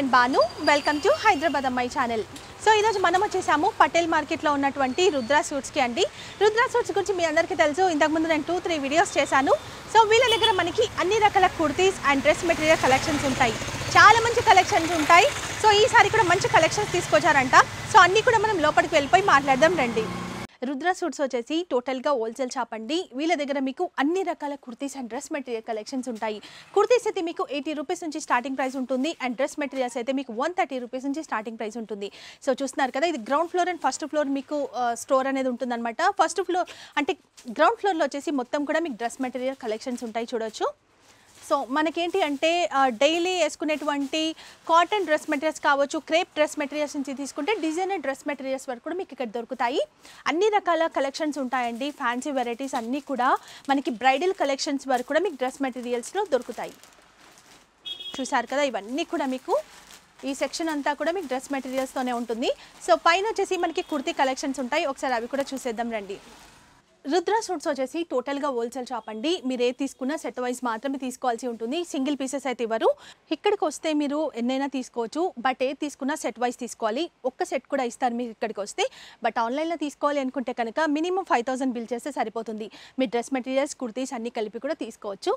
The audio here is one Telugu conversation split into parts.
నేను బాను వెల్కమ్ టు హైదరాబాద్ అమ్మాయి ఛానల్ సో ఈరోజు మనం వచ్చేసాము పటేల్ మార్కెట్లో ఉన్నటువంటి రుద్రా సూట్స్కి అండి రుద్రా సూట్స్ గురించి మీ అందరికీ తెలుసు ఇంతకుముందు నేను టూ త్రీ వీడియోస్ చేశాను సో వీళ్ళ దగ్గర మనకి అన్ని రకాల kurtis and dress material collections ఉంటాయి చాలా మంచి కలెక్షన్స్ ఉంటాయి సో ఈసారి కూడా మంచి కలెక్షన్స్ తీసుకొచ్చారంట సో అన్నీ కూడా మనం లోపలికి వెళ్ళిపోయి మాట్లాడదాం రండి రుద్ర సూట్స్ వచ్చేసి టోటల్గా హోల్సేల్ షాప్ అండి వీళ్ళ దగ్గర మీకు అన్ని రకాల kurtis and dress material collections ఉంటాయి కుర్తీస్ అయితే మీకు ఎయిటీ రూపీస్ నుంచి స్టార్టింగ్ ప్రైస్ ఉంటుంది అండ్ డ్రెస్ మెటీరియల్స్ అయితే మీకు వన్ థర్టీ రూపీస్ నుంచి స్టార్టింగ్ ప్రైస్ ఉంటుంది సో చూస్తున్నారు కదా ఇది ground floor and first floor మీకు స్టోర్ అనేది ఉంటుందన్నమాట ఫస్ట్ ఫ్లోర్ అంటే గ్రౌండ్ ఫ్లోర్లో వచ్చేసి మొత్తం కూడా మీకు డ్రెస్ మెటీరియల్ కలెక్షన్స్ ఉంటాయి చూడొచ్చు సో మనకేంటి అంటే డైలీ వేసుకునేటువంటి కాటన్ డ్రెస్ మెటీరియల్స్ కావచ్చు క్రేప్ డ్రెస్ మెటీరియల్స్ నుంచి తీసుకుంటే డిజైనర్ డ్రెస్ మెటీరియల్స్ వరకు కూడా మీకు ఇక్కడ దొరుకుతాయి అన్ని రకాల కలెక్షన్స్ ఉంటాయండి ఫ్యాన్సీ వెరైటీస్ అన్నీ కూడా మనకి బ్రైడల్ కలెక్షన్స్ వరకు కూడా మీకు డ్రెస్ మెటీరియల్స్లో దొరుకుతాయి చూసారు కదా ఇవన్నీ కూడా మీకు ఈ సెక్షన్ అంతా కూడా మీకు డ్రెస్ మెటీరియల్స్తోనే ఉంటుంది సో పైన వచ్చేసి మనకి కుర్తీ కలెక్షన్స్ ఉంటాయి ఒకసారి అవి కూడా చూసేద్దాం రండి రుద్రా సూట్స్ వచ్చేసి టోటల్గా హోల్సేల్ షాప్ అండి మీరు ఏ తీసుకున్నా సెట్ వైజ్ మాత్రమే తీసుకోవాల్సి ఉంటుంది సింగిల్ పీసెస్ అయితే ఇవ్వరు ఇక్కడికి వస్తే మీరు ఎన్నైనా తీసుకోవచ్చు బట్ ఏ తీసుకున్నా సెట్ వైజ్ తీసుకోవాలి ఒక్క సెట్ కూడా ఇస్తారు మీరు ఇక్కడికి వస్తే బట్ ఆన్లైన్లో తీసుకోవాలి అనుకుంటే కనుక మినిమం ఫైవ్ బిల్ చేస్తే సరిపోతుంది మీ డ్రెస్ మెటీరియల్స్ కుర్తీస్ అన్నీ కలిపి కూడా తీసుకోవచ్చు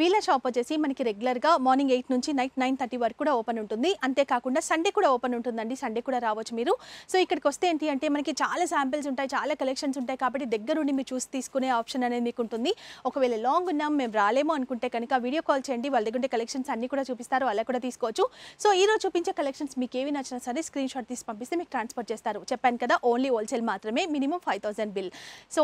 వీళ్ళ షాప్ వచ్చేసి మనకి రెగ్యులర్గా మార్నింగ్ ఎయిట్ నుంచి నైట్ నైన్ థర్టీ వరకు కూడా ఓపెన్ ఉంటుంది అంతేకాకుండా సండే కూడా ఓపెన్ ఉంటుందండి సండే కూడా రావచ్చు మీరు సో ఇక్కడికి వస్తే ఏంటి అంటే మనకి చాలా శాంపిల్స్ ఉంటాయి చాలా కలెక్షన్స్ ఉంటాయి కాబట్టి దగ్గరుండి మీరు చూసి తీసుకునే ఆప్షన్ అనేది మీకు ఉంటుంది ఒకవేళ లాంగ్ ఉన్నాం మేము రాలేమో అనుకుంటే కనుక వీడియో కాల్ చేయండి వాళ్ళ దగ్గర కలెక్షన్స్ అన్ని కూడా చూపిస్తారు అలా కూడా తీసుకోవచ్చు సో ఈ రోజు చూపించే కలెక్షన్స్ మీకు ఏవి నచ్చినా సరే స్క్రీన్ షాట్ తీసి పంపిస్తే మీకు ట్రాన్స్ఫర్ చేస్తారు చెప్పాను కదా ఓన్లీ హోల్సేల్ మాత్రమే minimum five thousand bill so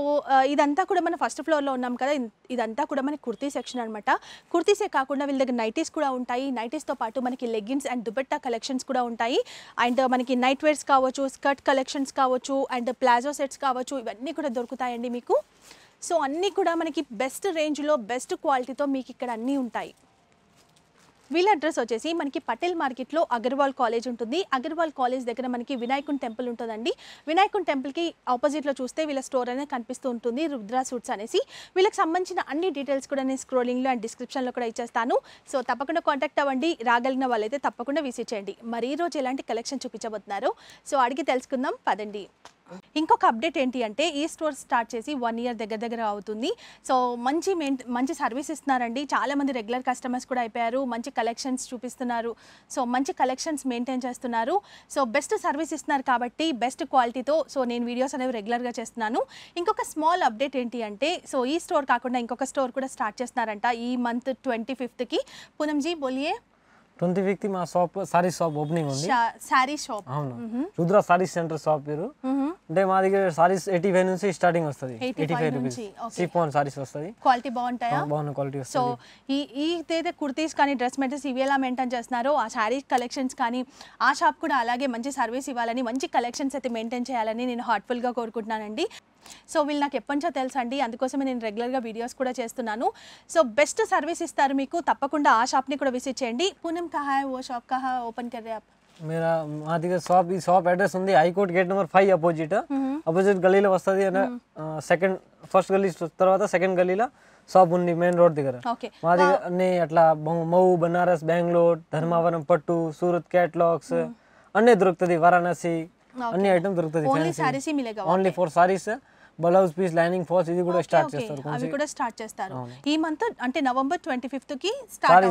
ఇదంతా కూడా మనం ఫస్ట్ ఫ్లోర్లో ఉన్నాం కదా ఇదంతా కూడా మన కుర్తీ సెక్షన్ అనమాట కుర్తీసే కాకుండా వీళ్ళ దగ్గర నైటీస్ కూడా ఉంటాయి నైటీస్తో పాటు మనకి లెగ్గిన్స్ అండ్ దుబెట్టా కలెక్షన్స్ కూడా ఉంటాయి అండ్ మనకి నైట్ వేర్స్ కావచ్చు స్కర్ట్ కలెక్షన్స్ కావచ్చు అండ్ ప్లాజో సెట్స్ కావచ్చు ఇవన్నీ కూడా దొరుకుతాయండి మీకు సో అన్నీ కూడా మనకి బెస్ట్ రేంజ్లో బెస్ట్ క్వాలిటీతో మీకు ఇక్కడ అన్నీ ఉంటాయి వీళ్ళ అడ్రస్ వచ్చేసి మనకి పటేల్ మార్కెట్లో అగర్వాల్ కాలేజ్ ఉంటుంది అగర్వాల్ కాలేజ్ దగ్గర మనకి వినాయకుని టెంపుల్ ఉంటుందండి వినాయకుని టెంపుల్కి ఆపోజిట్లో చూస్తే వీళ్ళ స్టోర్ అనేది కనిపిస్తూ ఉంటుంది రుద్రా సూట్స్ అనేసి వీళ్ళకి సంబంధించిన అన్ని డీటెయిల్స్ కూడా నేను స్క్రోలింగ్లో అండ్ డిస్క్రిప్షన్లో కూడా ఇచ్చేస్తాను సో తప్పకుండా కాంటాక్ట్ అవ్వండి రాగలిగిన వాళ్ళైతే తప్పకుండా విసిట్ చేయండి మరి ఈరోజు ఎలాంటి కలెక్షన్ చూపించబోతున్నారో సో అడిగి తెలుసుకుందాం పదండి ఇంకొక అప్డేట్ ఏంటి అంటే ఈ స్టోర్ స్టార్ట్ చేసి వన్ ఇయర్ దగ్గర దగ్గర అవుతుంది సో మంచి మంచి సర్వీస్ ఇస్తున్నారండి మంది రెగ్యులర్ కస్టమర్స్ కూడా అయిపోయారు మంచి కలెక్షన్స్ చూపిస్తున్నారు సో మంచి కలెక్షన్స్ మెయింటైన్ చేస్తున్నారు సో బెస్ట్ సర్వీస్ ఇస్తున్నారు కాబట్టి బెస్ట్ క్వాలిటీతో సో నేను వీడియోస్ అనేవి రెగ్యులర్గా చేస్తున్నాను ఇంకొక స్మాల్ అప్డేట్ ఏంటి అంటే సో ఈ స్టోర్ కాకుండా ఇంకొక స్టోర్ కూడా స్టార్ట్ చేస్తున్నారంట ఈ మంత్ ట్వంటీ ఫిఫ్త్కి పూనంజీ బోలియే ట్వంటీ ఫిఫ్త్ మా షాప్ సారీ షాప్ ఓపెనింగ్ ఉంది సారీ షాప్ అవును రుద్ర సారీ సెంటర్ షాప్ పేరు అంటే మా దగ్గర సారీస్ ఎయిటీ ఫైవ్ నుంచి స్టార్టింగ్ వస్తుంది eighty five rupees chiffon saris వస్తుంది క్వాలిటీ బాగుంటాయా బాగున్న క్వాలిటీ సో ఈ ఈ ఏదైతే కుర్తీస్ కానీ డ్రెస్ మెటీరియల్స్ ఇవి ఎలా మెయింటైన్ చేస్తున్నారో ఆ శారీ కలెక్షన్స్ కానీ ఆ షాప్ కూడా అలాగే మంచి సర్వీస్ ఇవ్వాలని మంచి కలెక్షన్స్ అయితే మెయింటైన్ చేయాలని నేను హార్ట్ఫుల్గా కోరుకుంటున్నానండి సో వీళ్ళు నాకు ఎప్పటించో తెలుసండి అందుకోసమే నేను రెగ్యులర్గా వీడియోస్ కూడా చేస్తున్నాను సో బెస్ట్ సర్వీస్ ఇస్తారు మీకు తప్పకుండా ఆ షాప్ని కూడా విజిట్ చేయండి పూనం కహా ఓ షాప్ కహా ఓపెన్ కర్రే యాప్ మీరు మా దగ్గర షాప్ ఈ షాప్ అడ్రస్ ఉంది high court gate number five opposite opposite గల్లీలో వస్తుంది అనే సెకండ్ ఫస్ట్ గల్లీ తర్వాత సెకండ్ గల్లీలో షాప్ ఉంది మెయిన్ రోడ్ దగ్గర మా దగ్గర అట్లా మౌ బనారస్ బెంగళూరు ధర్మావరం పట్టు సూరత్ క్యాట్లాగ్స్ అన్నీ దొరుకుతుంది వారాణసి అన్ని ఐటమ్ దొరుకుతుంది only four saris blouse piece lining falls ఇది కూడా స్టార్ట్ చేస్తారు అవి కూడా స్టార్ట్ చేస్తారు ఈ మంత్ అంటే నవంబర్ ట్వంటీ ఫిఫ్త్ కి స్టార్ట్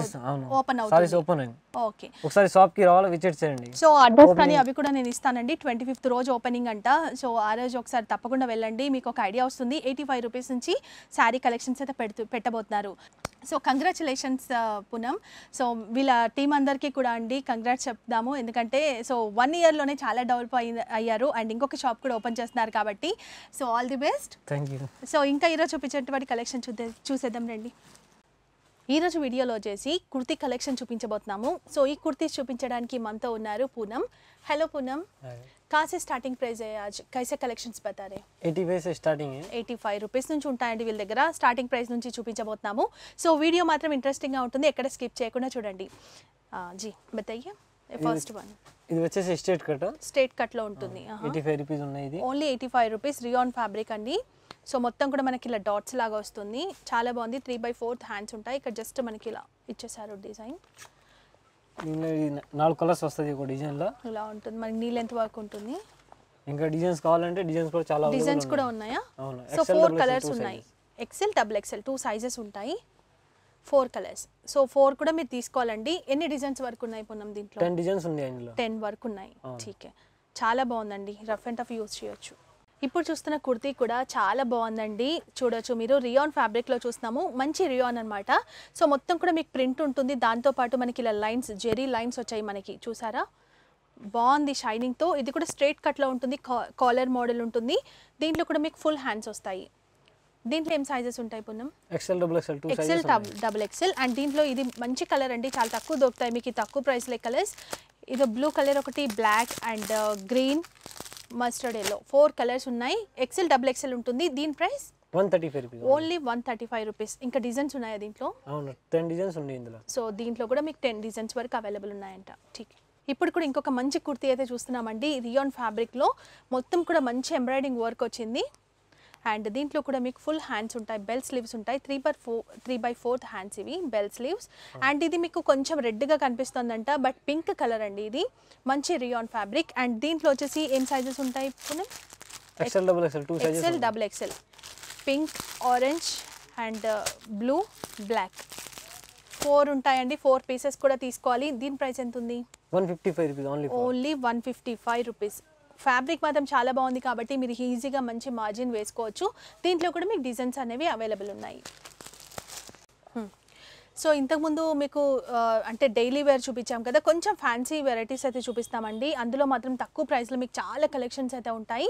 ఓపెన్ అవుతుంది ఓపెన్ అయింది ఓకే ఒకసారి షాప్ కి రావాలి విజిట్ చేయండి సో అడ్రస్ కానీ అవి కూడా నేను ఇస్తానండి ట్వంటీ ఫిఫ్త్ రోజు ఓపెనింగ్ అంట సో ఆ రోజు ఒకసారి తప్పకుండా వెళ్ళండి మీకు ఒక ఐడియా వస్తుంది ఎయిటీ ఫైవ్ రూపీస్ నుంచి శారీ కలెక్షన్స్ అయితే పెడుతూ పెట్టబోతున్నారు so congratulations Poonam uh, so వీళ్ళ టీం అందరికీ కూడా అండి కంగ్రాట్స్ చెప్దాము ఎందుకంటే సో వన్ ఇయర్లోనే చాలా డెవలప్ అయ్యారు అండ్ ఇంకొక షాప్ కూడా ఓపెన్ చేస్తున్నారు కాబట్టి so all the best thank you so ఇంకా ఈరోజు చూపించేటువంటి కలెక్షన్ చూద్దాం చూసేద్దాం రండి ఈరోజు వీడియోలో వచ్చేసి కుర్తి కలెక్షన్ చూపించబోతున్నాము సో ఈ కుర్తీస్ చూపించడానికి మనతో ఉన్నారు పూనం హలో పూనం కాసే స్టార్టింగ్ ప్రైస్ అయ్యా కైసే కలెక్షన్స్ పెట్టారే eighty five starting eighty five rupees నుంచి ఉంటాయండి వీళ్ళ దగ్గర స్టార్టింగ్ ప్రైస్ నుంచి చూపించబోతున్నాము సో వీడియో మాత్రం ఇంట్రెస్టింగ్గా ఉంటుంది ఎక్కడ స్కిప్ చేయకుండా చూడండి జీ బతయ్యే ఫస్ట్ వన్ ఇది వచ్చేసి స్ట్రేట్ కట్ స్టేట్ కట్ లో ఉంటుంది ఎయిటీ ఫైవ్ రూపీస్ ఉన్నాయి ఇది only eighty five rupees rayon fabric అండి సో మొత్తం కూడా మనకి ఇలా డాట్స్ లాగా వస్తుంది చాలా బాగుంది త్రీ బై ఫోర్త్ హ్యాండ్స్ ఉంటాయి ఇక్కడ జస్ట్ మనకి ఇలా ఇచ్చేసారు డిజైన్ నాలుగు కలర్స్ వస్తుంది ఒక లో ఇలా ఉంటుంది మనకి నీ లెంత్ వరకు ఉంటుంది ఇంకా డిజైన్స్ కావాలంటే డిజైన్స్ కూడా చాలా డిజైన్స్ కూడా ఉన్నాయా సో ఫోర్ కలర్స్ ఉన్నాయి XL double XL two sizes ఉంటాయి ఫోర్ కలర్స్ సో ఫోర్ కూడా మీరు తీసుకోవాలండి ఎన్ని డిజైన్స్ వరకు ఉన్నాయి పొన్నం దీంట్లో టెన్ డిజైన్స్ ఉన్నాయి టెన్ వరకు ఉన్నాయి ఠీకే చాలా బాగుందండి రఫ్ అండ్ టఫ్ యూజ్ చేయొచ్చు ఇప్పుడు చూస్తున్న కుర్తీ కూడా చాలా బాగుందండి చూడొచ్చు మీరు రియాన్ ఫ్యాబ్రిక్లో చూస్తున్నాము మంచి రియాన్ అనమాట సో మొత్తం కూడా మీకు ప్రింట్ ఉంటుంది దాంతోపాటు మనకి ఇలా లైన్స్ జెరీ లైన్స్ వచ్చాయి మనకి చూసారా బాగుంది షైనింగ్తో ఇది కూడా స్ట్రైట్ కట్లో ఉంటుంది కాలర్ మోడల్ ఉంటుంది దీంట్లో కూడా మీకు ఫుల్ హ్యాండ్స్ వస్తాయి దీంట్లో ఏం సైజెస్ ఉంటాయి Poonam XL double XL two XL double XL and దీంట్లో ఇది మంచి కలర్ అండి చాలా తక్కువ దొరుకుతాయి మీకు తక్కువ ప్రైస్లో కలర్స్ ఇది బ్లూ కలర్ ఒకటి black and green mustard yellow four colours ఉన్నాయి ఎక్సెల్ డబుల్ ఎక్సెల్ ఉంటుంది దీని price one thirty five rupees only one thirty five rupees ఇంకా డిజైన్స్ ఉన్నాయా దీంట్లో అవును టెన్ డిజైన్స్ ఉన్నాయి ఇందులో సో దీంట్లో కూడా మీకు టెన్ డిజైన్స్ వరకు అవైలబుల్ ఉన్నాయంట ఠీక్ ఇప్పుడు కూడా ఇంకొక మంచి కుర్తీ అయితే చూస్తున్నామండి రియోన్ ఫ్యాబ్రిక్లో మొత్తం కూడా మంచి ఎంబ్రాయిడింగ్ వర్క్ వచ్చింది అండ్ దీంట్లో కూడా మీకు ఫుల్ హ్యాండ్స్ ఉంటాయి బెల్ స్లీవ్స్ ఉంటాయి three by four three by fourth hands ఇవి బెల్ స్లీవ్స్ అండ్ ఇది మీకు కొంచెం రెడ్గా కనిపిస్తుందంట బట్ పింక్ కలర్ అండి ఇది మంచి రియాన్ ఫ్యాబ్రిక్ అండ్ దీంట్లో వచ్చేసి ఏం సైజెస్ ఉంటాయి XL double XL pink orange and blue black four ఉంటాయండి ఫోర్ పీసెస్ కూడా తీసుకోవాలి దీని ప్రైస్ ఎంత ఉంది one fifty five only one fifty five rupees fabric మాత్రం చాలా బాగుంది కాబట్టి మీరు ఈజీగా మంచి మార్జిన్ వేసుకోవచ్చు దీంట్లో కూడా మీకు డిజైన్స్ అనేవి అవైలబుల్ ఉన్నాయి సో ఇంతకుముందు మీకు అంటే డైలీ వేర్ చూపించాం కదా కొంచెం ఫ్యాన్సీ వెరైటీస్ అయితే చూపిస్తామండి అందులో మాత్రం తక్కువ ప్రైస్లో మీకు చాలా కలెక్షన్స్ అయితే ఉంటాయి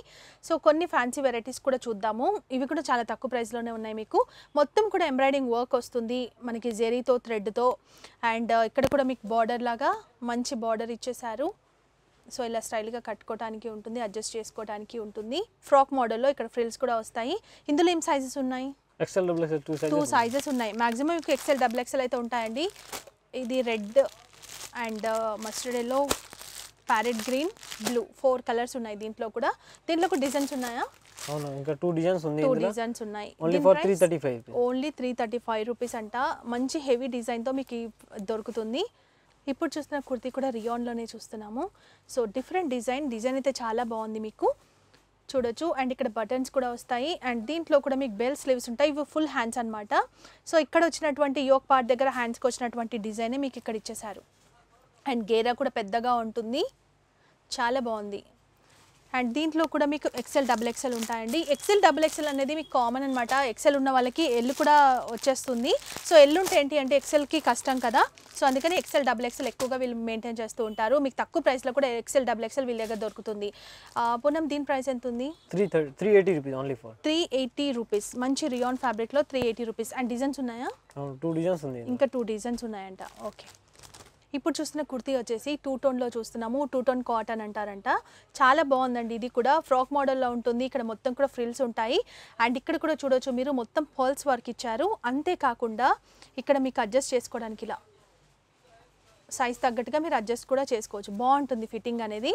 సో కొన్ని ఫ్యాన్సీ వెరైటీస్ కూడా చూద్దాము ఇవి కూడా చాలా తక్కువ ప్రైస్లోనే ఉన్నాయి మీకు మొత్తం కూడా ఎంబ్రాయిడింగ్ వర్క్ వస్తుంది మనకి జెరీతో థ్రెడ్తో అండ్ ఇక్కడ కూడా మీకు బార్డర్ లాగా మంచి బార్డర్ ఇచ్చేసారు సో ఇలా స్టైల్గా కట్టుకోవడానికి ఉంటుంది అడ్జస్ట్ చేసుకోవడానికి ఉంటుంది ఫ్రాక్ మోడల్లో ఇక్కడ ఫ్రిల్స్ కూడా వస్తాయి ఇందులో ఏం సైజెస్ ఉన్నాయి XL double XL two sizes ఉన్నాయి మాక్సిమం మీకు ఎక్సెల్ డబుల్ ఎక్సెల్ అయితే ఉంటాయండి ఇది red and mustard yellow parrot green blue four colours ఉన్నాయి దీంట్లో కూడా దీంట్లో కూడా డిజైన్స్ ఉన్నాయా అవును ఇంకా టూ డిజైన్స్ టూ డిజైన్స్ ఉన్నాయి only for only three thirty five rupees అంట మంచి హెవీ డిజైన్తో మీకు దొరుకుతుంది ఇప్పుడు చూస్తున్న కుర్తీ కూడా రియాన్లోనే చూస్తున్నాము సో డిఫరెంట్ డిజైన్ డిజైన్ అయితే చాలా బాగుంది మీకు చూడొచ్చు అండ్ ఇక్కడ బటన్స్ కూడా వస్తాయి అండ్ దీంట్లో కూడా మీకు బెల్ స్లీవ్స్ ఉంటాయి ఇవి ఫుల్ హ్యాండ్స్ అనమాట సో ఇక్కడ వచ్చినటువంటి యోక్ పార్ట్ దగ్గర హ్యాండ్స్కి వచ్చినటువంటి డిజైనే మీకు ఇక్కడ ఇచ్చేసారు అండ్ గేరా కూడా పెద్దగా ఉంటుంది చాలా బాగుంది అండ్ దీంట్లో కూడా మీకు ఎక్సెల్ డబుల్ ఎక్సెల్ ఉంటాయండి ఎక్సెల్ డబుల్ ఎక్సెల్ అనేది మీకు కామన్ అనమాట ఎక్సెల్ ఉన్న వాళ్ళకి ఎల్లు కూడా వచ్చేస్తుంది సో ఎల్లు ఉంటే ఏంటి అంటే ఎక్సెల్కి కష్టం కదా సో అందుకని ఎక్సెల్ డబుల్ ఎక్సెల్ ఎక్కువగా వీళ్ళు మెయింటైన్ చేస్తూ ఉంటారు మీకు తక్కువ ప్రైస్లో కూడా ఎక్సెల్ డబుల్ ఎక్సెల్ వీళ్ళ దగ్గర దొరుకుతుంది పూనం దీని ప్రైస్ ఎంత ఉంది three three eighty rupees only for three eighty rupees మంచి రియాన్ ఫ్యాబ్రిక్లో three eighty rupees and designs ఉన్నాయా టూ డిజైన్స్ ఉంది ఇంకా టూ డిజైన్స్ ఉన్నాయంట ఓకే ఇప్పుడు చూస్తున్న కుర్తీ వచ్చేసి టూ టోన్లో చూస్తున్నాము టూ టోన్ కాటన్ అంటారంట చాలా బాగుందండి ఇది కూడా ఫ్రాక్ మోడల్లో ఉంటుంది ఇక్కడ మొత్తం కూడా ఫ్రిల్స్ ఉంటాయి అండ్ ఇక్కడ కూడా చూడొచ్చు మీరు మొత్తం పర్ల్స్ వర్క్ ఇచ్చారు అంతేకాకుండా ఇక్కడ మీకు అడ్జస్ట్ చేసుకోవడానికి ఇలా సైజ్ తగ్గట్టుగా మీరు అడ్జస్ట్ కూడా చేసుకోవచ్చు బాగుంటుంది ఫిట్టింగ్ అనేది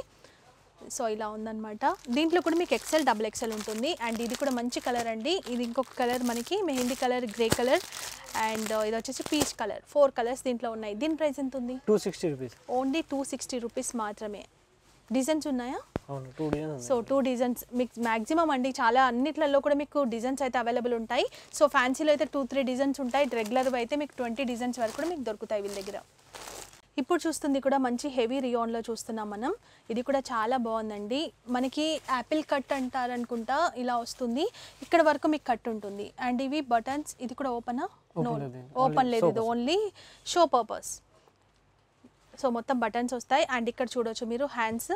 సో ఇలా ఉందనమాట దీంట్లో కూడా మీకు ఎక్సెల్ డబుల్ ఎక్సెల్ ఉంటుంది అండ్ ఇది కూడా మంచి కలర్ అండి ఇది ఇంకొక కలర్ మనకి mehndi colour grey colour and ఇది వచ్చేసి పీచ్ కలర్ ఫోర్ కలర్స్ దీంట్లో ఉన్నాయి దీని ప్రైస్ ఎంత ఉంది two sixty rupees only two sixty rupees మాత్రమే డిజైన్స్ ఉన్నాయా సో టూ డిజైన్స్ మీకు మాక్సిమం అండి చాలా అన్నిట్లలో కూడా మీకు డిజైన్స్ అయితే అవైలబుల్ ఉంటాయి సో ఫ్యాన్సీలో అయితే టూ త్రీ డిజైన్స్ ఉంటాయి రెగ్యులర్గా అయితే మీకు ట్వంటీ డిజైన్స్ వరకు కూడా మీకు దొరుకుతాయి వీళ్ళ దగ్గర ఇప్పుడు చూస్తుంది కూడా మంచి హెవీ రియోన్లో చూస్తున్నాం మనం ఇది కూడా చాలా బాగుందండి మనకి యాపిల్ కట్ అంటారనుకుంటా ఇలా వస్తుంది ఇక్కడ వరకు మీకు కట్ ఉంటుంది అండ్ ఇవి బటన్స్ ఇది కూడా ఓపెనా ఓపెన్ లేదు ఇది ఓన్లీ షో పర్పస్ సో మొత్తం బటన్స్ వస్తాయి అండ్ ఇక్కడ చూడొచ్చు మీరు హ్యాండ్స్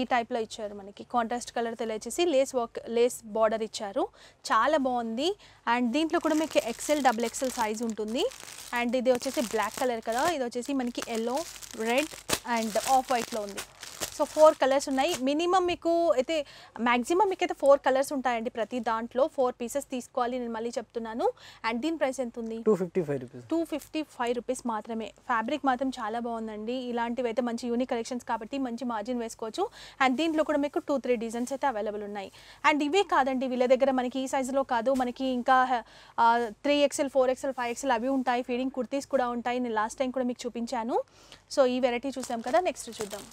ఈ టైప్లో ఇచ్చారు మనకి కాంట్రాస్ట్ కలర్ తెలియచేసి లేస్ వర్క్ లేస్ బార్డర్ ఇచ్చారు చాలా బాగుంది అండ్ దీంట్లో కూడా మీకు ఎక్సెల్ డబుల్ ఎక్సెల్ సైజ్ ఉంటుంది అండ్ ఇది వచ్చేసి బ్లాక్ కలర్ కదా ఇది వచ్చేసి మనకి ఎల్లో రెడ్ అండ్ ఆఫ్ వైట్లో ఉంది సో ఫోర్ కలర్స్ ఉన్నాయి మినిమం మీకు అయితే మ్యాక్సిమం మీకు అయితే ఫోర్ కలర్స్ ఉంటాయండి ప్రతి దాంట్లో ఫోర్ పీసెస్ తీసుకోవాలి నేను మళ్ళీ చెప్తున్నాను అండ్ దీని ప్రైస్ ఎంత ఉంది two fifty five rupees two fifty five rupees మాత్రమే ఫ్యాబ్రిక్ మాత్రం చాలా బాగుందండి ఇలాంటివి అయితే మంచి యూనిక్ కలెక్షన్స్ కాబట్టి మంచి మార్జిన్ వేసుకోవచ్చు అండ్ దీంట్లో కూడా మీకు టూ త్రీ డిజైన్స్ అయితే అవైలబుల్ ఉన్నాయి అండ్ ఇవే కాదండి వీళ్ళ దగ్గర మనకి ఈ సైజులో కాదు మనకి ఇంకా three XL four XL five XL అవి ఉంటాయి ఫీడింగ్ కుర్తీస్ కూడా ఉంటాయి నేను లాస్ట్ టైం కూడా మీకు చూపించాను సో ఈ వెరైటీ చూసాం కదా నెక్స్ట్ చూద్దాం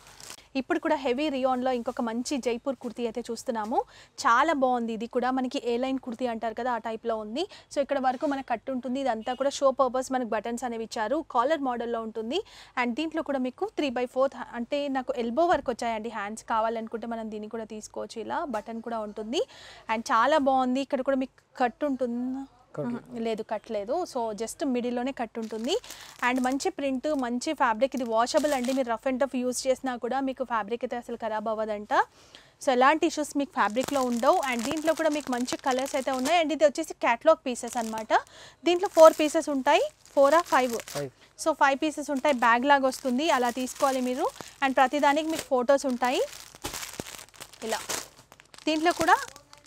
ఇప్పుడు కూడా హెవీ రియాన్లో ఇంకొక మంచి జైపూర్ కుర్తీ అయితే చూస్తున్నాము చాలా బాగుంది ఇది కూడా మనకి ఏ లైన్ కుర్తీ అంటారు కదా ఆ టైప్లో ఉంది సో ఇక్కడ వరకు మనకు కట్టు ఉంటుంది ఇదంతా కూడా షో పర్పస్ మనకు బటన్స్ అనేవి ఇచ్చారు కాలర్ మోడల్లో ఉంటుంది అండ్ దీంట్లో కూడా మీకు త్రీ బై ఫోర్త్ అంటే నాకు ఎల్బో వరకు వచ్చాయండి హ్యాండ్స్ కావాలనుకుంటే మనం దీన్ని కూడా తీసుకోవచ్చు ఇలా బటన్ కూడా ఉంటుంది అండ్ చాలా బాగుంది ఇక్కడ కూడా మీకు కట్టు ఉంటుంది లేదు కట్ లేదు సో జస్ట్ మిడిల్లోనే కట్ ఉంటుంది అండ్ మంచి ప్రింట్ మంచి ఫ్యాబ్రిక్ ఇది వాషబుల్ అండి మీరు రఫ్ అండ్ టఫ్ యూజ్ చేసినా కూడా మీకు ఫ్యాబ్రిక్ అయితే అసలు ఖరాబ్ అవ్వదంట సో ఎలాంటి ఇష్యూస్ మీకు ఫ్యాబ్రిక్లో ఉండవు అండ్ దీంట్లో కూడా మీకు మంచి కలర్స్ అయితే ఉన్నాయి అండ్ ఇది వచ్చేసి క్యాట్లాగ్ పీసెస్ అనమాట దీంట్లో ఫోర్ పీసెస్ ఉంటాయి ఫోర్ ఆ ఫైవ్ సో ఫైవ్ పీసెస్ ఉంటాయి బ్యాగ్ లాగా వస్తుంది అలా తీసుకోవాలి మీరు అండ్ ప్రతిదానికి మీకు ఫొటోస్ ఉంటాయి ఇలా దీంట్లో కూడా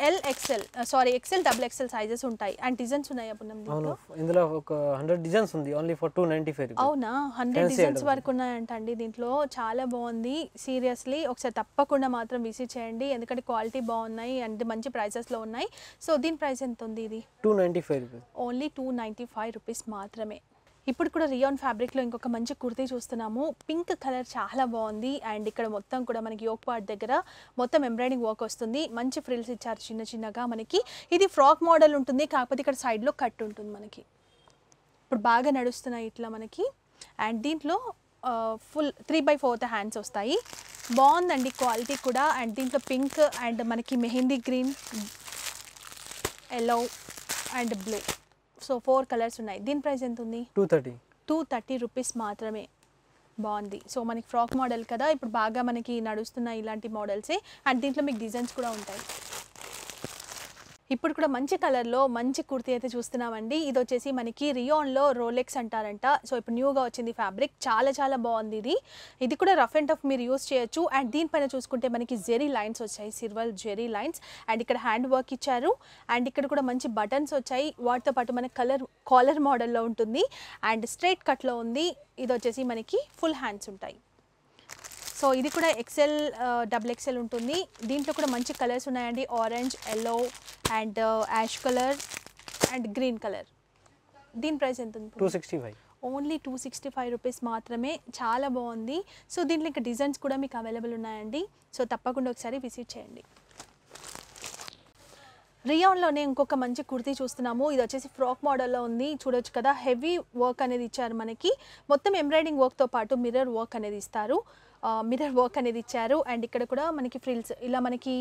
L XL sorry XL double XL sizes ఉంటాయి అండ్ డిజైన్స్ ఉన్నాయి అప్పుడు ఇందులో ఒక హండ్రెడ్ డిజైన్స్ ఉంది only for two ninety five అవునా హండ్రెడ్ డిజైన్స్ వరకు ఉన్నాయంట అండి దీంట్లో చాలా బాగుంది సీరియస్లీ ఒకసారి తప్పకుండా మాత్రం విజిట్ చేయండి ఎందుకంటే క్వాలిటీ బాగున్నాయి అండ్ మంచి ప్రైసెస్లో ఉన్నాయి సో దీని ప్రైస్ ఎంత ఉంది ఇది two ninety five only two ninety five rupees మాత్రమే ఇప్పుడు కూడా రియాన్ ఫ్యాబ్రిక్లో ఇంకొక మంచి కుర్తీ చూస్తున్నాము పింక్ కలర్ చాలా బాగుంది అండ్ ఇక్కడ మొత్తం కూడా మనకి యోక్ పార్ట్ దగ్గర మొత్తం ఎంబ్రాయిడింగ్ వర్క్ వస్తుంది మంచి ఫ్రిల్స్ ఇచ్చారు చిన్న చిన్నగా మనకి ఇది ఫ్రాక్ మోడల్ ఉంటుంది కాకపోతే ఇక్కడ సైడ్లో కట్ ఉంటుంది మనకి ఇప్పుడు బాగా నడుస్తున్నాయి ఇట్లా మనకి అండ్ దీంట్లో full three by fourth hands వస్తాయి బాగుందండి క్వాలిటీ కూడా అండ్ దీంట్లో పింక్ అండ్ మనకి mehndi green yellow and blue so four colours ఉన్నాయి దీని ప్రైస్ ఎంత ఉంది two thirty two thirty rupees మాత్రమే బాగుంది సో మనకి ఫ్రాక్ మోడల్ కదా ఇప్పుడు బాగా మనకి నడుస్తున్నాయి ఇలాంటి మోడల్సే అండ్ దీంట్లో మీకు డిజైన్స్ కూడా ఉంటాయి ఇప్పుడు కూడా మంచి కలర్లో మంచి కుర్తీ అయితే చూస్తున్నామండి ఇది వచ్చేసి మనకి రియోన్లో రోలెక్స్ అంటారంట సో ఇప్పుడు న్యూగా వచ్చింది ఫ్యాబ్రిక్ చాలా చాలా బాగుంది ఇది ఇది కూడా రఫ్ అండ్ టఫ్ మీరు యూస్ చేయొచ్చు అండ్ దీనిపైన చూసుకుంటే మనకి జెరీ లైన్స్ వచ్చాయి సిల్వర్ జెరీ లైన్స్ అండ్ ఇక్కడ హ్యాండ్ వర్క్ ఇచ్చారు అండ్ ఇక్కడ కూడా మంచి బటన్స్ వచ్చాయి వాటితో పాటు మనకి కలర్ కాలర్ మోడల్లో ఉంటుంది అండ్ స్ట్రైట్ కట్లో ఉంది ఇది వచ్చేసి మనకి ఫుల్ హ్యాండ్స్ ఉంటాయి సో ఇది కూడా ఎక్సెల్ డబుల్ ఎక్సెల్ ఉంటుంది దీంట్లో కూడా మంచి కలర్స్ ఉన్నాయండి orange yellow and ash colour and green colour దీని ప్రైస్ ఎంత ఉంది two sixty five only two sixty five rupees మాత్రమే చాలా బాగుంది సో దీంట్లో ఇంకా డిజైన్స్ కూడా మీకు అవైలబుల్ ఉన్నాయండి సో తప్పకుండా ఒకసారి విజిట్ చేయండి రియాన్లోనే ఇంకొక మంచి కుర్తీ చూస్తున్నాము ఇది వచ్చేసి ఫ్రాక్ మోడల్లో ఉంది చూడొచ్చు కదా హెవీ వర్క్ అనేది ఇచ్చారు మనకి మొత్తం ఎంబ్రాయిడింగ్ వర్క్తో పాటు మిర్రర్ వర్క్ అనేది ఇస్తారు మిర్రర్ వర్క్ అనేది ఇచ్చారు అండ్ ఇక్కడ కూడా మనకి ఫ్రిల్స్ ఇలా మనకి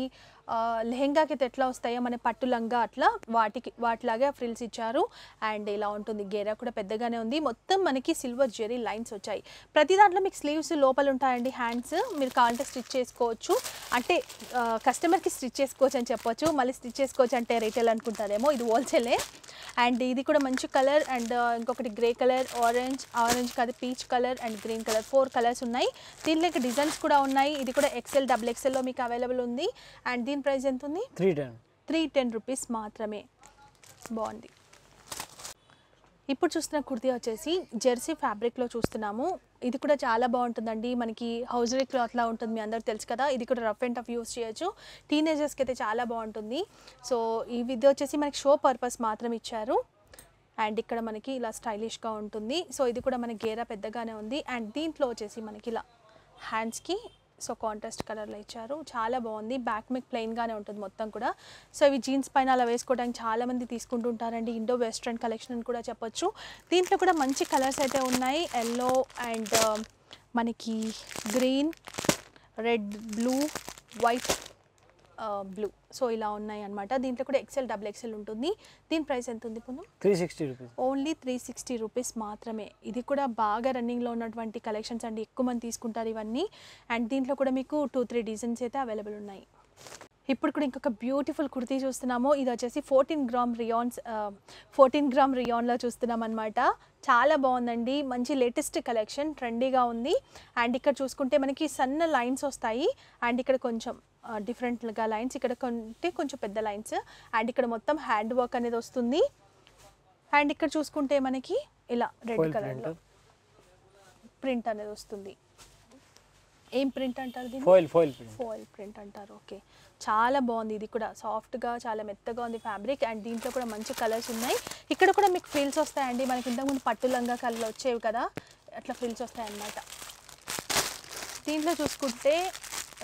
లెహెంగాకి అయితే ఎట్లా వస్తాయో మన పట్టు లంగా అట్లా వాటికి వాటిలాగే ఫ్రిల్స్ ఇచ్చారు అండ్ ఇలా ఉంటుంది గేరా కూడా పెద్దగానే ఉంది మొత్తం మనకి సిల్వర్ జెరీ లైన్స్ వచ్చాయి ప్రతి దాంట్లో మీకు స్లీవ్స్ లోపల ఉంటాయండి హ్యాండ్స్ మీరు కావాలంటే స్టిచ్ చేసుకోవచ్చు అంటే కస్టమర్కి స్టిచ్ చేసుకోవచ్చు అని చెప్పొచ్చు మళ్ళీ స్టిచ్ చేసుకోవచ్చు అంటే రిటైల్ అనుకుంటారేమో ఇది హోల్సేలే అండ్ ఇది కూడా మంచి కలర్ అండ్ ఇంకొకటి గ్రే కలర్ ఆరెంజ్ ఆరెంజ్ కాదు peach colour and green colour four colours ఉన్నాయి దీనిలోకి డిజైన్స్ కూడా ఉన్నాయి ఇది కూడా ఎక్సెల్ డబుల్ ఎక్సెల్లో మీకు అవైలబుల్ ఉంది అండ్ దీని ప్రైస్ ఎంత ఉంది three ten three ten rupees మాత్రమే బాగుంది ఇప్పుడు చూస్తున్న కుర్తీ వచ్చేసి జెర్సీ ఫ్యాబ్రిక్లో చూస్తున్నాము ఇది కూడా చాలా బాగుంటుందండి మనకి హౌజరీ క్లాత్లా ఉంటుంది మీ అందరు తెలుసు కదా ఇది కూడా రఫ్ అండ్ టఫ్ యూస్ చేయొచ్చు టీనేజర్స్కి అయితే చాలా బాగుంటుంది సో ఈ విద్య వచ్చేసి మనకి షో పర్పస్ మాత్రం ఇచ్చారు అండ్ ఇక్కడ మనకి ఇలా స్టైలిష్గా ఉంటుంది సో ఇది కూడా మనకి గేరా పెద్దగానే ఉంది అండ్ దీంట్లో వచ్చేసి మనకి ఇలా హ్యాండ్స్కి సో కాంట్రాస్ట్ కలర్లో ఇచ్చారు చాలా బాగుంది బ్యాక్ మీకు ప్లెయిన్గానే ఉంటుంది మొత్తం కూడా సో ఇవి జీన్స్ పైన అలా వేసుకోవడానికి చాలామంది తీసుకుంటుంటారండి ఇండో వెస్ట్రన్ కలెక్షన్ అని కూడా చెప్పొచ్చు దీంట్లో కూడా మంచి కలర్స్ అయితే ఉన్నాయి ఎల్లో అండ్ um, మనకి green red blue white blue so ఇలా ఉన్నాయి అనమాట దీంట్లో కూడా ఎక్సెల్ డబుల్ ఎక్సెల్ ఉంటుంది దీని ప్రైస్ ఎంత ఉంది పొందు three sixty rupees only three sixty rupees మాత్రమే ఇది కూడా బాగా రన్నింగ్లో ఉన్నటువంటి కలెక్షన్స్ అండి ఎక్కువ మంది తీసుకుంటారు ఇవన్నీ అండ్ దీంట్లో కూడా మీకు టూ త్రీ డిజైన్స్ అయితే అవైలబుల్ ఉన్నాయి ఇప్పుడు కూడా ఇంకొక బ్యూటిఫుల్ కుర్తీ చూస్తున్నాము ఇది వచ్చేసి fourteen gram rayons fourteen gram రియాన్లో చూస్తున్నాం అనమాట చాలా బాగుందండి మంచి లేటెస్ట్ కలెక్షన్ ట్రెండీగా ఉంది అండ్ ఇక్కడ చూసుకుంటే మనకి సన్న లైన్స్ వస్తాయి అండ్ ఇక్కడ కొంచెం డిఫరెంట్గా లైన్స్ ఇక్కడ కొంటే కొంచెం పెద్ద లైన్స్ అండ్ ఇక్కడ మొత్తం హ్యాండ్ వర్క్ అనేది వస్తుంది అండ్ ఇక్కడ చూసుకుంటే మనకి ఇలా రెడ్ కలర్లో ప్రింట్ అనేది వస్తుంది ఏం ప్రింట్ అంటారు ఫోయిల్ ప్రింట్ అంటారు ఓకే చాలా బాగుంది ఇది కూడా సాఫ్ట్గా చాలా మెత్తగా ఉంది ఫ్యాబ్రిక్ అండ్ దీంట్లో కూడా మంచి కలర్స్ ఉన్నాయి ఇక్కడ కూడా మీకు ఫ్రిల్స్ వస్తాయండి మనకి ఇంతకుముందు పట్టు లంగా కలర్ వచ్చేవి కదా అట్లా ఫ్రిల్స్ వస్తాయన్నమాట దీంట్లో చూసుకుంటే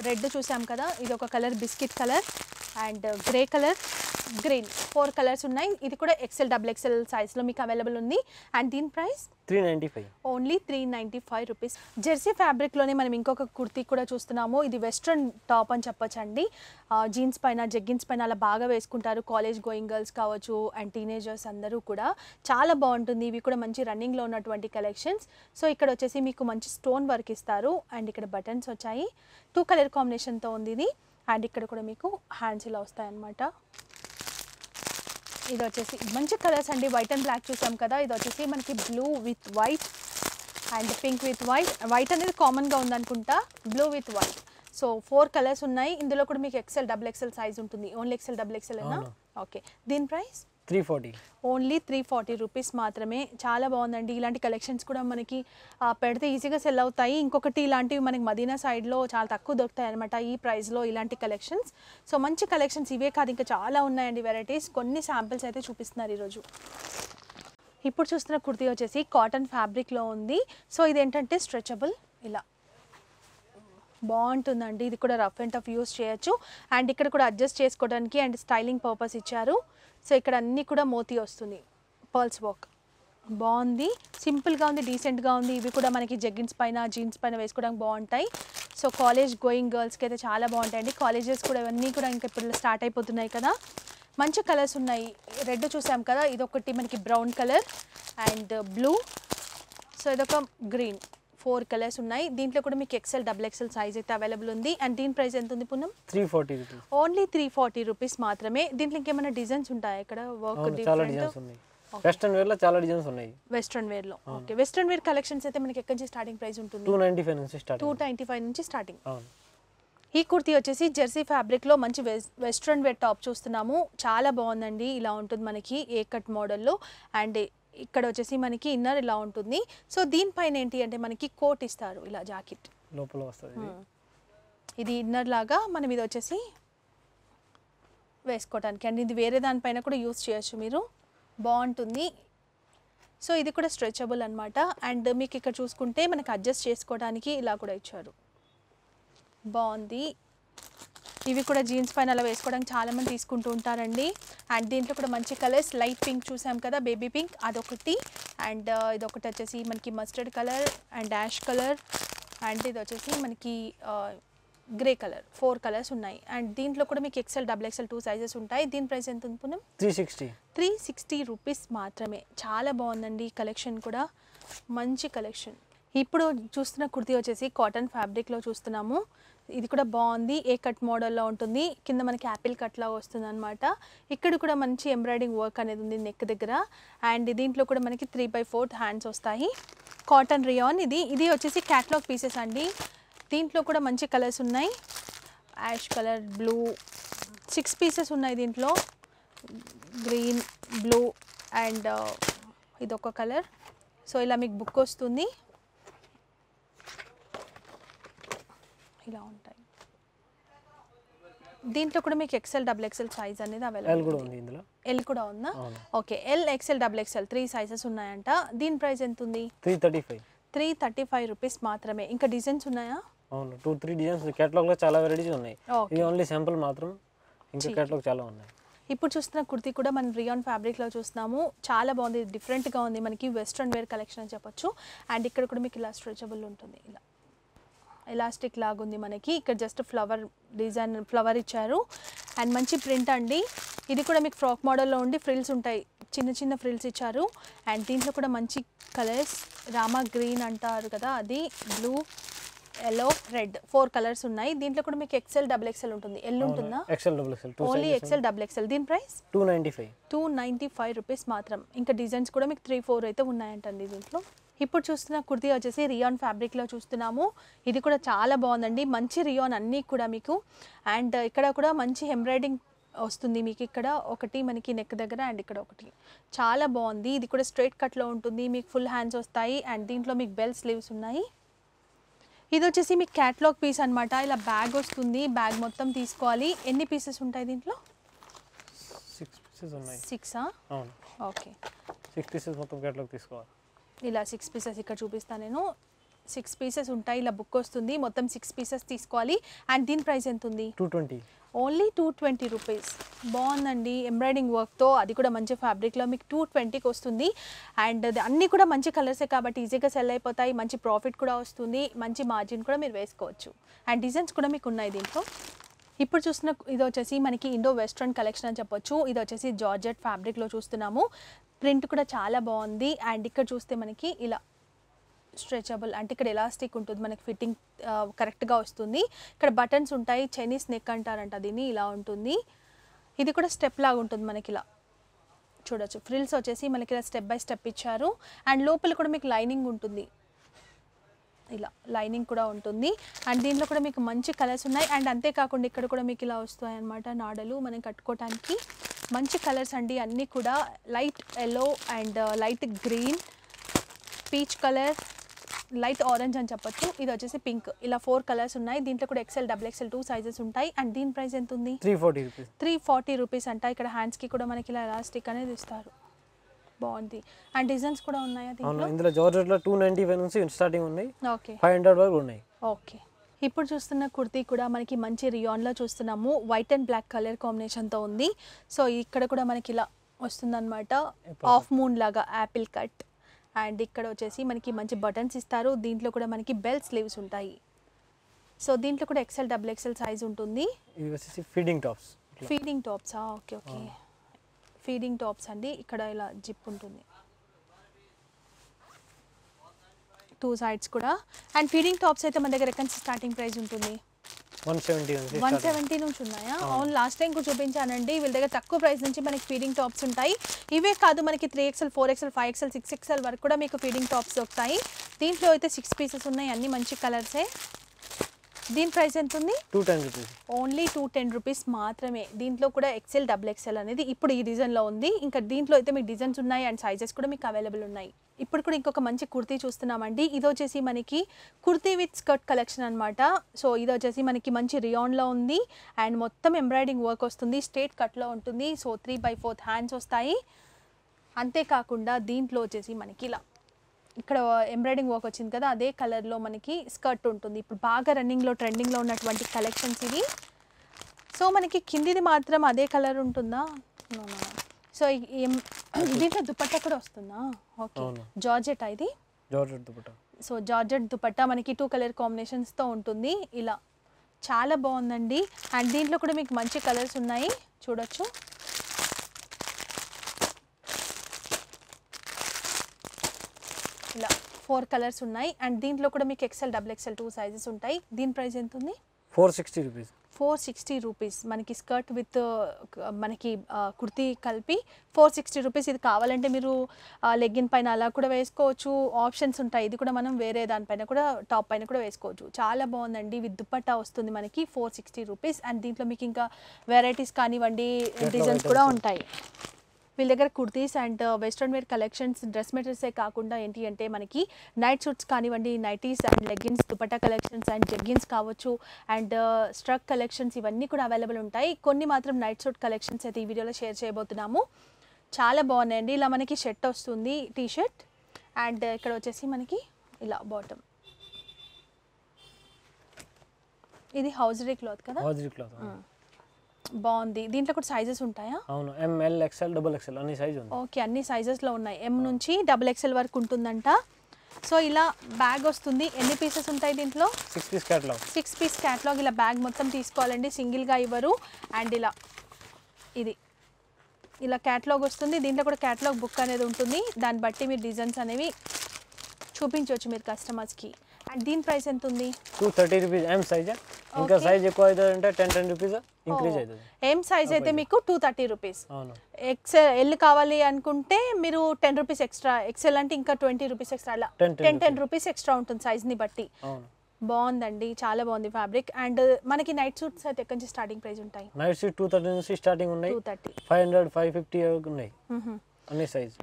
రెడ్ చూసాం కదా ఇది ఒక colour biscuit colour and grey colour green four colours ఉన్నాయి ఇది కూడా ఎక్సెల్ డబుల్ ఎక్సెల్ సైజ్లో మీకు అవైలబుల్ ఉంది అండ్ దీని price three ninety five only three ninety five rupees jersey ఫ్యాబ్రిక్లోనే మనం ఇంకొక కుర్తీ కూడా చూస్తున్నాము ఇది వెస్ట్రన్ టాప్ అని చెప్పొచ్చండి జీన్స్ పైన జగ్గిన్స్ పైన అలా బాగా వేసుకుంటారు కాలేజ్ గోయింగ్ గర్ల్స్ కావచ్చు అండ్ టీనేజర్స్ అందరూ కూడా చాలా బాగుంటుంది ఇవి కూడా మంచి రన్నింగ్లో ఉన్నటువంటి కలెక్షన్స్ సో ఇక్కడ వచ్చేసి మీకు మంచి స్టోన్ వర్క్ ఇస్తారు అండ్ ఇక్కడ బటన్స్ వచ్చాయి టూ కలర్ కాంబినేషన్తో ఉంది ఇది అండ్ ఇక్కడ కూడా మీకు హ్యాండ్స్ ఇలా వస్తాయన్నమాట ఇది వచ్చేసి మంచి కలర్స్ అండి వైట్ అండ్ బ్లాక్ చూసాం కదా ఇది వచ్చేసి మనకి blue with white and pink with white white అనేది కామన్గా ఉందనుకుంటా blue with white so four colours ఉన్నాయి ఇందులో కూడా మీకు ఎక్సెల్ డబుల్ ఎక్సెల్ సైజ్ ఉంటుంది ఓన్లీ ఎక్సెల్ డబుల్ ఎక్సెల్ అయినా ఓకే దీని price three forty only three forty rupees మాత్రమే చాలా బాగుందండి ఇలాంటి కలెక్షన్స్ కూడా మనకి పెడితే ఈజీగా సెల్ అవుతాయి ఇంకొకటి ఇలాంటివి మనకి మదీనా సైడ్లో చాలా తక్కువ దొరుకుతాయి అనమాట ఈ ప్రైస్లో ఇలాంటి కలెక్షన్స్ సో మంచి కలెక్షన్స్ ఇవే కాదు ఇంకా చాలా ఉన్నాయండి వెరైటీస్ కొన్ని శాంపిల్స్ అయితే చూపిస్తున్నారు ఈరోజు ఇప్పుడు చూస్తున్న కుర్తీ వచ్చేసి కాటన్ ఫ్యాబ్రిక్లో ఉంది సో ఇది ఏంటంటే స్ట్రెచబుల్ ఇలా బాగుంటుందండి ఇది కూడా రఫ్ అండ్ టఫ్ యూస్ చేయొచ్చు అండ్ ఇక్కడ కూడా అడ్జస్ట్ చేసుకోవడానికి అండ్ స్టైలింగ్ పర్పస్ ఇచ్చారు సో ఇక్కడ అన్నీ కూడా మోతీ వస్తుంది పర్ల్స్ వర్క్ బాగుంది సింపుల్గా ఉంది డీసెంట్గా ఉంది ఇవి కూడా మనకి జగ్గిన్స్ పైన జీన్స్ పైన వేసుకోవడానికి బాగుంటాయి సో కాలేజ్ గోయింగ్ గర్ల్స్కి అయితే చాలా బాగుంటాయండి కాలేజెస్ కూడా ఇవన్నీ కూడా ఇంకా ఇప్పుడు స్టార్ట్ అయిపోతున్నాయి కదా మంచి కలర్స్ ఉన్నాయి రెడ్ చూసాం కదా ఇదొకటి మనకి brown colour and blue so ఇదొక గ్రీన్ ఫోర్ కలర్స్ ఉన్నాయి దీంట్లో కూడా మీకు ఎక్సెల్ డబుల్ ఎక్సెల్ సైజ్ అయితే అవైలబుల్ ఉంది అండ్ దీని ప్రైస్ ఎంత ఉంది Poonam three forty only three forty rupees మాత్రమే దీంట్లో ఇంకేమైనా డిజైన్స్ ఉంటాయా ఇక్కడ వర్క్ వెస్ట్రన్ వేర్ లో చాలా డిజైన్స్ ఉన్నాయి వెస్ట్రన్ వేర్ లో ఓకే వెస్ట్రన్ వేర్ కలెక్షన్స్ అయితే మనకి ఎక్కడి నుంచి స్టార్టింగ్ ప్రైస్ ఉంటుంది టూ నైన్టీ ఫైవ్ నుంచి స్టార్ట్ టూ నైన్టీ ఫైవ్ నుంచి స్టార్టింగ్ ఈ కుర్తీ వచ్చేసి జెర్సీ ఫ్యాబ్రిక్లో మంచి వెస్ట్రన్ వేర్ టాప్ చూస్తున్నాము చాలా బాగుందండి ఇలా ఉంటుంది మనకి ఏ కట్ మోడల్లో అండ్ ఇక్కడ వచ్చేసి మనకి ఇన్నర్ ఇలా ఉంటుంది సో దీనిపైన ఏంటి అంటే మనకి కోట్ ఇస్తారు ఇలా జాకెట్ లోపల వస్తుంది ఇది ఇన్నర్ లాగా మనం ఇది వచ్చేసి వేసుకోవడానికి అండ్ ఇది వేరే దానిపైన కూడా యూస్ చేయొచ్చు మీరు బాగుంటుంది సో ఇది కూడా స్ట్రెచబుల్ అనమాట అండ్ మీకు ఇక్కడ చూసుకుంటే మనకు అడ్జస్ట్ చేసుకోవడానికి ఇలా కూడా ఇచ్చారు బాగుంది ఇవి కూడా జీన్స్ పైన అలా వేసుకోవడానికి చాలామంది తీసుకుంటూ ఉంటారండి అండ్ దీంట్లో కూడా మంచి కలర్స్ లైట్ పింక్ చూసాం కదా బేబీ పింక్ అదొకటి అండ్ ఇదొకటి వచ్చేసి మనకి mustard colour and ash colour and ఇది వచ్చేసి మనకి గ్రే కలర్ ఫోర్ కలర్స్ ఉన్నాయి అండ్ దీంట్లో కూడా మీకు XL double XL two sizes ఉంటాయి దీని ప్రైస్ ఎంత ఉంది Poonam three sixty three sixty rupees మాత్రమే చాలా బాగుందండి కలెక్షన్ కూడా మంచి కలెక్షన్ ఇప్పుడు చూస్తున్న కుర్తీ వచ్చేసి కాటన్ ఫ్యాబ్రిక్లో చూస్తున్నాము ఇది కూడా బాగుంది ఏ కట్ మోడల్లో ఉంటుంది కింద మనకి యాపిల్ కట్లా వస్తుంది అనమాట ఇక్కడ కూడా మంచి ఎంబ్రాయిడింగ్ వర్క్ అనేది ఉంది నెక్ దగ్గర అండ్ దీంట్లో కూడా మనకి త్రీ బై ఫోర్త్ హ్యాండ్స్ వస్తాయి కాటన్ రియాన్ ఇది ఇది వచ్చేసి క్యాట్లాగ్ పీసెస్ అండి దీంట్లో కూడా మంచి కలర్స్ ఉన్నాయి ash colour blue six pieces ఉన్నాయి దీంట్లో గ్రీన్ బ్లూ అండ్ ఇదొక కలర్ సో ఇలా మీకు బుక్ వస్తుంది ఇలా ఉంటాయి దీంట్లో కూడా మీకు ఎక్సెల్ డబుల్ ఎక్సెల్ సైజ్ అనేది అవైలబుల్ ఉంది ఇందులో ఎల్ కూడా ఉందా okay L XL double XL three sizes ఉన్నాయంట దీని ప్రైస్ ఎంత ఉంది three thirty five three thirty five rupees మాత్రమే ఇంకా డిజైన్స్ ఉన్నాయా అవును టూ త్రీ డిజైన్స్ కేటలాగ్ లో చాలా వెరైటీస్ ఉన్నాయి ఇది ఓన్లీ సింపుల్ మాత్రం ఇంకా కేటలాగ్ చాలా ఉన్నాయి ఇప్పుడు చూస్తున్న కుర్తి కూడా మనం రియాన్ ఫ్యాబ్రిక్లో చూస్తున్నాము చాలా బాగుంది డిఫరెంట్గా ఉంది మనకి వెస్ట్రన్ వేర్ కలెక్షన్ అని చెప్పొచ్చు అండ్ ఇక్కడ కూడా మీకు ఇలా స్ట్రెచబుల్ ఉంటుంది ఇలా ఎలాస్టిక్ లాగుంది మనకి ఇక్కడ జస్ట్ ఫ్లవర్ డిజైన్ ఫ్లవర్ ఇచ్చారు అండ్ మంచి ప్రింట్ అండి ఇది కూడా మీకు ఫ్రాక్ మోడల్లో ఉండి ఫ్రిల్స్ ఉంటాయి చిన్న చిన్న ఫ్రిల్స్ ఇచ్చారు అండ్ దీంట్లో కూడా మంచి కలర్స్ రామా గ్రీన్ అంటారు కదా అది blue yellow red four colours ఉన్నాయి దీంట్లో కూడా మీకు ఎక్సెల్ డబుల్ ఎక్సెల్ ఉంటుంది ఎల్ ఉంటుందా XL double XL only XL double XL దీని price two ninety five two ninety five rupees మాత్రం ఇంకా డిజైన్స్ కూడా మీకు త్రీ ఫోర్ అయితే ఉన్నాయంటండి దీంట్లో ఇప్పుడు చూస్తున్న కుర్తి వచ్చేసి రియాన్ ఫ్యాబ్రిక్లో చూస్తున్నాము ఇది కూడా చాలా బాగుందండి మంచి రియాన్ అన్నీ కూడా మీకు అండ్ ఇక్కడ కూడా మంచి ఎంబ్రాయిడింగ్ వస్తుంది మీకు ఇక్కడ ఒకటి మనకి నెక్ దగ్గర అండ్ ఇక్కడ ఒకటి చాలా బాగుంది ఇది కూడా స్ట్రైట్ కట్లో ఉంటుంది మీకు ఫుల్ హ్యాండ్స్ వస్తాయి అండ్ దీంట్లో మీకు బెల్ స్లీవ్స్ ఉన్నాయి ఇది వచ్చేసి మీకు క్యాట్లాగ్ పీస్ అనమాట ఇలా బ్యాగ్ వస్తుంది బ్యాగ్ మొత్తం తీసుకోవాలి ఎన్ని పీసెస్ ఉంటాయి దీంట్లో సిక్స్ సిక్సా ఓకే సిక్స్ పీసెస్ మొత్తం క్యాట్లాగ్ తీసుకోవాలి ఇలా సిక్స్ పీసెస్ ఇక్కడ చూపిస్తాను నేను సిక్స్ పీసెస్ ఉంటాయి ఇలా బుక్ వస్తుంది మొత్తం సిక్స్ పీసెస్ తీసుకోవాలి అండ్ దీని ప్రైస్ ఎంత ఉంది two twenty only two twenty rupees బాగుందండి ఎంబ్రాయిడింగ్ వర్క్తో అది కూడా మంచి ఫ్యాబ్రిక్లో మీకు టూ ట్వంటీకి వస్తుంది అండ్ అన్నీ కూడా మంచి కలర్సే కాబట్టి ఈజీగా సెల్ అయిపోతాయి మంచి ప్రాఫిట్ కూడా వస్తుంది మంచి మార్జిన్ కూడా మీరు వేసుకోవచ్చు అండ్ డిజైన్స్ కూడా మీకు ఉన్నాయి దీంట్లో ఇప్పుడు చూస్తున్న ఇది వచ్చేసి మనకి ఇండో వెస్ట్రన్ కలెక్షన్ అని చెప్పొచ్చు ఇది వచ్చేసి జార్జెట్ ఫ్యాబ్రిక్లో చూస్తున్నాము ప్రింట్ కూడా చాలా బాగుంది అండ్ ఇక్కడ చూస్తే మనకి ఇలా స్ట్రెచబుల్ అంటే ఇక్కడ ఎలాస్టిక్ ఉంటుంది మనకి ఫిట్టింగ్ కరెక్ట్గా వస్తుంది ఇక్కడ బటన్స్ ఉంటాయి చైనీస్ నెక్ అంటారంట దీన్ని ఇలా ఉంటుంది ఇది కూడా స్టెప్ లాగా ఉంటుంది మనకి ఇలా చూడొచ్చు ఫ్రిల్స్ వచ్చేసి మనకి ఇలా స్టెప్ బై స్టెప్ ఇచ్చారు అండ్ లోపల కూడా మీకు లైనింగ్ ఉంటుంది ఇలా లైనింగ్ కూడా ఉంటుంది అండ్ దీంట్లో కూడా మీకు మంచి కలర్స్ ఉన్నాయి అండ్ అంతేకాకుండా ఇక్కడ కూడా మీకు ఇలా వస్తాయి అనమాట నాడలు మనం కట్టుకోవటానికి మంచి కలర్స్ అండి అన్నీ కూడా light yellow and light green peach colour light orange అని చెప్పొచ్చు ఇది వచ్చేసి పింక్ ఇలా ఫోర్ కలర్స్ ఉన్నాయి దీంట్లో కూడా XL double XL two sizes ఉంటాయి అండ్ దీని ప్రైస్ ఎంత ఉంది three forty rupees three forty rupees అంట ఇక్కడ హ్యాండ్స్కి కూడా మనకి ఇలా ఎలాస్టిక్ అనేది ఇస్తారు బాగుంది అండ్ డిజైన్స్ కూడా ఉన్నాయా అవును ఇందులో జార్జెట్ లో టూ నుంచి స్టార్టింగ్ ఉంది ఓకే 500 వరకు ఉన్నాయి ఓకే ఇప్పుడు చూస్తున్న కుర్తీ కూడా మనకి మంచి రియాన్ లో చూస్తున్నాము వైట్ అండ్ బ్లాక్ కలర్ కాంబినేషన్తో ఉంది సో ఇక్కడ కూడా మనకి ఇలా వస్తుందన్నమాట హాఫ్ మూన్ లాగా యాపిల్ కట్ అండ్ ఇక్కడ వచ్చేసి మనకి మంచి బటన్స్ ఇస్తారు దీంట్లో కూడా మనకి బెల్ స్లీవ్స్ ఉంటాయి సో దీంట్లో కూడా ఎక్సెల్ డబుల్ ఎక్సెల్ సైజ్ ఉంటుంది ఇది వచ్చేసి feeding tops feeding tops okay okay feeding tops అండి ఇక్కడ ఇలా జిప్ ఉంటుంది టూ సైడ్స్ కూడా అండ్ ఫీడింగ్ టాప్స్ అయితే మన దగ్గర ఎక్కడి స్టార్టింగ్ ప్రైస్ ఉంటుంది వన్ సెవెంటీ నుంచి ఉన్నాయా అవును లాస్ట్ టైం కూడా చూపించానండి వీళ్ళ దగ్గర తక్కువ ప్రైస్ నుంచి మనకి ఫీడింగ్ టాప్స్ ఉంటాయి ఇవే కాదు మనకి three XL four XL five XL six XL వరకు కూడా మీకు ఫీడింగ్ టాప్స్ దొరుకుతాయి దీంట్లో అయితే సిక్స్ పీసెస్ ఉన్నాయి అన్ని మంచి కలర్సే దీని ప్రైస్ ఎంత ఉంది two ten rupees only two ten rupees మాత్రమే దీంట్లో కూడా ఎక్సెల్ డబుల్ ఎక్సెల్ అనేది ఇప్పుడు ఈ డిజైన్లో ఉంది ఇంకా దీంట్లో అయితే మీకు డిజైన్స్ ఉన్నాయి అండ్ సైజెస్ కూడా మీకు అవైలబుల్ ఉన్నాయి ఇప్పుడు కూడా ఇంకొక మంచి కుర్తీ చూస్తున్నామండి ఇది వచ్చేసి మనకి కుర్తీ విత్ స్కర్ట్ కలెక్షన్ అనమాట సో ఇది వచ్చేసి మనకి మంచి రియాన్లో ఉంది అండ్ మొత్తం ఎంబ్రాయిడింగ్ వర్క్ వస్తుంది స్ట్రేట్ కట్లో ఉంటుంది so three by fourth hands వస్తాయి అంతేకాకుండా దీంట్లో వచ్చేసి మనకి ఇలా ఇక్కడ ఎంబ్రాయిడింగ్ వర్క్ వచ్చింది కదా అదే కలర్లో మనకి స్కర్ట్ ఉంటుంది ఇప్పుడు బాగా రన్నింగ్లో ట్రెండింగ్లో ఉన్నటువంటి కలెక్షన్స్ ఇవి సో మనకి కిందిది మాత్రం అదే కలర్ ఉంటుందా సో దీంట్లో దుపట్టా కూడా వస్తుందా ఓకే జార్జెట్ ఇది సో జార్జెట్ దుపట్టా మనకి టూ కలర్ కాంబినేషన్స్తో ఉంటుంది ఇలా చాలా బాగుందండి అండ్ దీంట్లో కూడా మీకు మంచి కలర్స్ ఉన్నాయి చూడొచ్చు ఫోర్ కలర్స్ ఉన్నాయి అండ్ దీంట్లో కూడా మీకు XL double XL two sizes ఉంటాయి దీని ప్రైస్ ఎంత ఉంది four sixty rupees four sixty rupees మనకి స్కర్ట్ విత్ మనకి కుర్తీ కలిపి ఫోర్ సిక్స్టీ రూపీస్ ఇది కావాలంటే మీరు లెగ్గిన్ పైన అలా కూడా వేసుకోవచ్చు ఆప్షన్స్ ఉంటాయి ఇది కూడా మనం వేరే దానిపైన కూడా టాప్ పైన కూడా వేసుకోవచ్చు చాలా బాగుందండి విత్ దుప్పట్టా వస్తుంది మనకి ఫోర్ సిక్స్టీ రూపీస్ అండ్ దీంట్లో మీకు ఇంకా వెరైటీస్ కానివ్వండి డిజైన్స్ కూడా ఉంటాయి వీళ్ళ దగ్గర kurtis and western wear collections dress మెటీరియల్సే కాకుండా ఏంటి అంటే మనకి నైట్ షూట్స్ కానివ్వండి nighties and leggings dupatta collections and jeggings కావచ్చు అండ్ స్ట్రక్ uh, కలెక్షన్స్ ఇవన్నీ కూడా అవైలబుల్ ఉంటాయి కొన్ని మాత్రం నైట్ షూట్ కలెక్షన్స్ అయితే ఈ వీడియోలో షేర్ చేయబోతున్నాము చాలా బాగున్నాయండి ఇలా మనకి షర్ట్ వస్తుంది టీ షర్ట్ అండ్ ఇక్కడ వచ్చేసి మనకి ఇలా బాటమ్ ఇది హౌజరీ క్లాత్ కదా హౌజరీ క్లాత్ బాగుంది దీంట్లో కూడా సైజెస్ ఉంటాయా అవును ఎంఎల్ ఎక్స్ఎల్ డబుల్ ఎక్స్ఎల్ అన్ని సైజ్ ఉంది ఓకే అన్ని సైజెస్లో ఉన్నాయి ఎం నుంచి డబుల్ ఎక్స్ఎల్ వరకు ఉంటుందంట సో ఇలా బ్యాగ్ వస్తుంది ఎన్ని పీసెస్ ఉంటాయి దీంట్లో six piece catalogue six piece catalogue ఇలా బ్యాగ్ మొత్తం తీసుకోవాలండి సింగిల్గా ఇవ్వరు అండ్ ఇలా ఇది ఇలా క్యాటలాగ్ వస్తుంది దీంట్లో కూడా క్యాటలాగ్ బుక్ అనేది ఉంటుంది దాన్ని బట్టి మీరు డిజైన్స్ అనేవి చూపించవచ్చు మీరు కస్టమర్స్కి అండ్ దీని ప్రైస్ ఎంత ఉంది టూ థర్టీ రూపీస్ ఎం సైజా ఇంకా సైజ్ ఎక్కువ అంటే టెన్ టెన్ రూపీస్ ఇంక్రీజ్ అవుతుంది ఏం సైజ్ అయితే మీకు two thirty rupees XL L కావాలి అనుకుంటే మీరు టెన్ రూపీస్ ఎక్స్ట్రా ఎక్సెల్ అంటే ఇంకా ట్వంటీ రూపీస్ ఎక్స్ట్రా అలా టెన్ టెన్ రూపీస్ ఎక్స్ట్రా ఉంటుంది సైజ్ని బట్టి బాగుందండి చాలా బాగుంది ఫ్యాబ్రిక్ అండ్ మనకి నైట్ సూట్స్ అయితే ఎక్కడి నుంచి స్టార్టింగ్ ప్రైస్ ఉంటాయి నైట్ సూట్ టూ థర్టీ నుంచి స్టార్టింగ్ ఉన్నాయి two thirty five hundred five fifty ఉన్నాయి అన్ని సైజ్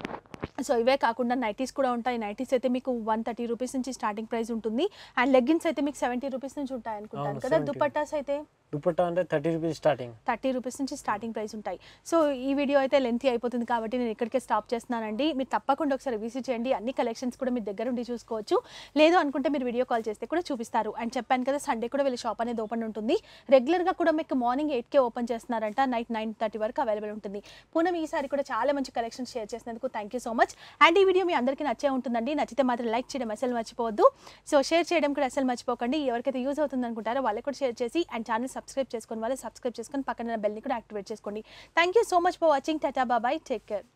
సో ఇవే కాకుండా నైటీస్ కూడా ఉంటాయి నైటీస్ అయితే మీకు వన్ థర్టీ రూపీస్ నుంచి స్టార్టింగ్ ప్రైస్ ఉంటుంది అండ్ లెగ్గిన్స్ అయితే మీకు సెవెంటీ రూపీస్ నుంచి ఉంటాయి అనుకుంటాను కదా దుపట్టాస్ అయితే దుపట్టా అంటే thirty rupees starting thirty rupees నుంచి స్టార్టింగ్ ప్రైస్ ఉంటాయి సో ఈ వీడియో అయితే లెంత్ అయిపోతుంది కాబట్టి నేను ఇక్కడికే స్టాప్ చేస్తున్నానండి మీరు తప్పకుండా ఒకసారి విజిట్ చేయండి అన్ని కలెక్షన్స్ కూడా మీ దగ్గర ఉండి చూసుకోవచ్చు లేదు అనుకుంటే మీరు వీడియో కాల్ చేస్తే కూడా చూపిస్తారు అండ్ చెప్పాను కదా సండే కూడా వీళ్ళ షాప్ అనేది ఓపెన్ ఉంటుంది రెగ్యులర్గా కూడా మీకు మార్నింగ్ ఎయిట్కే ఓపెన్ చేస్తున్నారంట నైట్ నైన్ థర్టీ వరకు అవైలబుల్ ఉంటుంది పూనం ఈసారి కూడా చాలా మంచి కలెక్షన్స్ షేర్ చేసినందుకు thank you so much and ఈ వీడియో మీ అందరికీ నచ్చే ఉంటుందండి నచ్చితే మాత్రం లైక్ చేయడం అసలు మర్చిపోవద్దు సో షేర్ చేయడం కూడా అసలు మర్చిపోకండి ఎవరికైతే యూజ్ అవుతుంది అనుకుంటారో వాళ్ళకి కూడా షేర్ చేసి అండ్ ఛానల్ సబ్స్క్రైబ్ చేసుకుని వాళ్ళు సబ్స్క్రైబ్ చేసుకొని పక్కన బెల్ని కూడా యాక్టివేట్ చేసుకోండి thank you so much for watching టాటా బాబాయ్ టేక్ కేర్